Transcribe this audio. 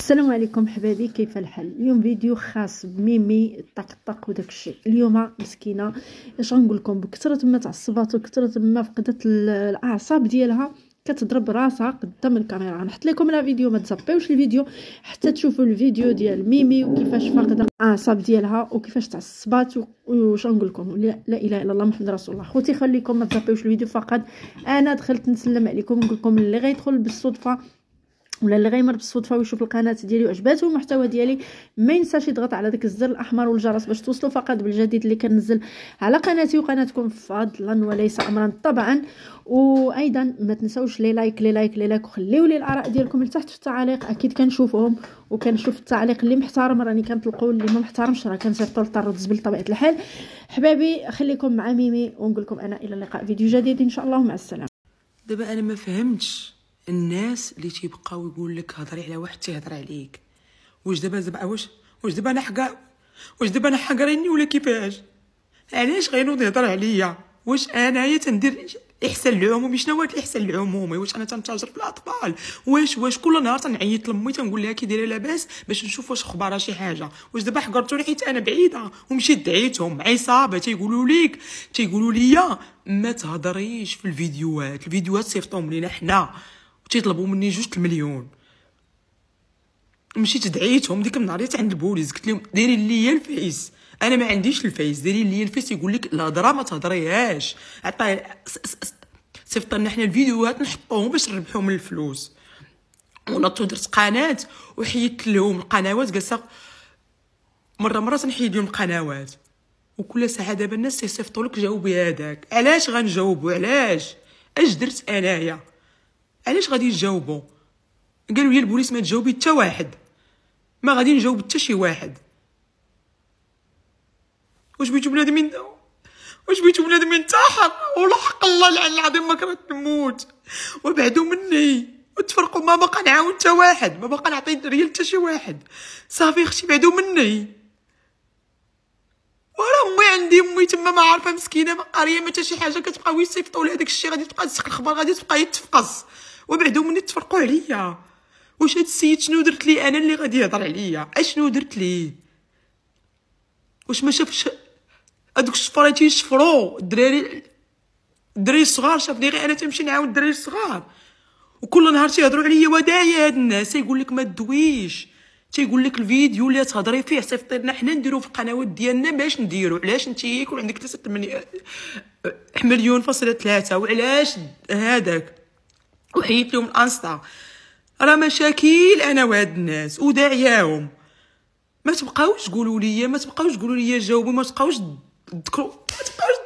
السلام عليكم حبايبي كيف الحال اليوم فيديو خاص بميمي طق طق وداك الشيء اليوم مسكينه اش غنقول لكم بكثره ما تعصبات وكثره ما فقدت الاعصاب ديالها كتضرب راسها قدام الكاميرا غنحط لكم لا فيديو ما تزبيوش الفيديو حتى تشوفوا الفيديو ديال ميمي وكيفاش فاقده الاعصاب ديالها وكيفاش تعصبات واش نقول لكم لا, لا اله الا الله محمد رسول الله خوتي خليكم ما تزبيوش الفيديو فقط انا دخلت نسلم عليكم نقول لكم اللي غيدخل بالصدفه ولا اللي غيمر بالصدفه ويشوف القناه ديالي وعجباته المحتوى ديالي ما ينساش يضغط على داك الزر الاحمر والجرس باش توصلوا فقط بالجديد اللي كنزل على قناتي وقناتكم فضلا وليس امرا طبعا وايضا ما تنساوش لي لايك لي لايك لي لايك وخليو لي الاراء ديالكم لتحت في التعاليق اكيد كنشوفهم وكنشوف التعليق اللي محترم راني كنطلقوا اللي ما محترمش راه كنصيفطوا للطرد بطبيعه الحال حبابي خليكم مع ميمي ونقول لكم انا الى اللقاء فيديو جديد ان شاء الله ومع السلامه دابا انا ما فهمتش الناس اللي تيبقاو يقول لك هضري على واحد تيهضر عليك واش دابا زعما واش واش دابا انا حقا واش دابا انا حقريني ولا كيفاش علاش غينوض يهضر عليا واش انايا تندير احسن العموم شنو هو الاحسن العمومي واش انا تنتاجر في الاطفال واش واش كل نهار تنعيط لامي تنقول لها كي دايره لاباس باش نشوف واش خبارها شي حاجه واش دابا حقرتوني حيت انا بعيده ومشيت دعيتهم عصابه تيقولوا ليك تيقولوا ليا ما تهضريش في الفيديوهات الفيديوهات صيفطوهم لينا حنا وتيطلبوا مني جوج المليون مشيت دعيتهم ديك النهاريت عند البوليس قلت لهم ديري لي الفيس انا ما عنديش الفيس ديري لي الفيس يقول لك الهضره ما تهضريهاش عطاه صيفط لنا حنا الفيديوهات نحطوهم باش نربحو من الفلوس ونطو درت قناه وحيدت لهم القنوات جالسه مره مره تنحيد لهم القنوات وكل ساعه دابا الناس تيصيفطوا لك جاوبي هذاك علاش غنجاوبو علاش اش درت انايا علاش غادي نجاوبو قالوا لي البوليس ما تجاوبي حتى واحد ما غادي نجاوب حتى شي واحد واش بيتو بنادمين واش بيتو بنادم ينتحر ولا حق الله العلي العظيم ما كرهت نموت وبعدو مني وتفرقوا ما بقى نعاون حتى واحد ما بقى نعطي ريال حتى شي واحد صافي اختي بعدو مني ورا امي عندي امي تما ما عارفه مسكينه ما قاريه ما حتى شي حاجه كتبقى وي صيفطوا لها الشيء غادي تبقى تسق الخبر غادي تبقى يتفقص وبعدو مني تفرقوا عليا واش هاد السيد شنو درت ليه انا اللي غادي يهضر عليا اشنو درت ليه واش ما شافش هادوك الشفرات يشفروا الدراري الدراري الصغار شافني غير انا تنمشي نعاون الدراري الصغار وكل نهار تيهضروا عليا ودايا هاد الناس يقول لك ما تدويش تيقول لك الفيديو اللي تهضري فيه صيفطي لنا حنا نديرو في القنوات ديالنا باش نديرو علاش انت يكون عندك 3 مليون فاصله 3 وعلاش هذاك وحيت لهم الانستا راه مشاكل انا وهاد الناس وداعياهم ما تبقاوش تقولوا لي ما تبقاوش تقولوا لي جاوبوا ما تبقاوش تذكروا ما تبقاوش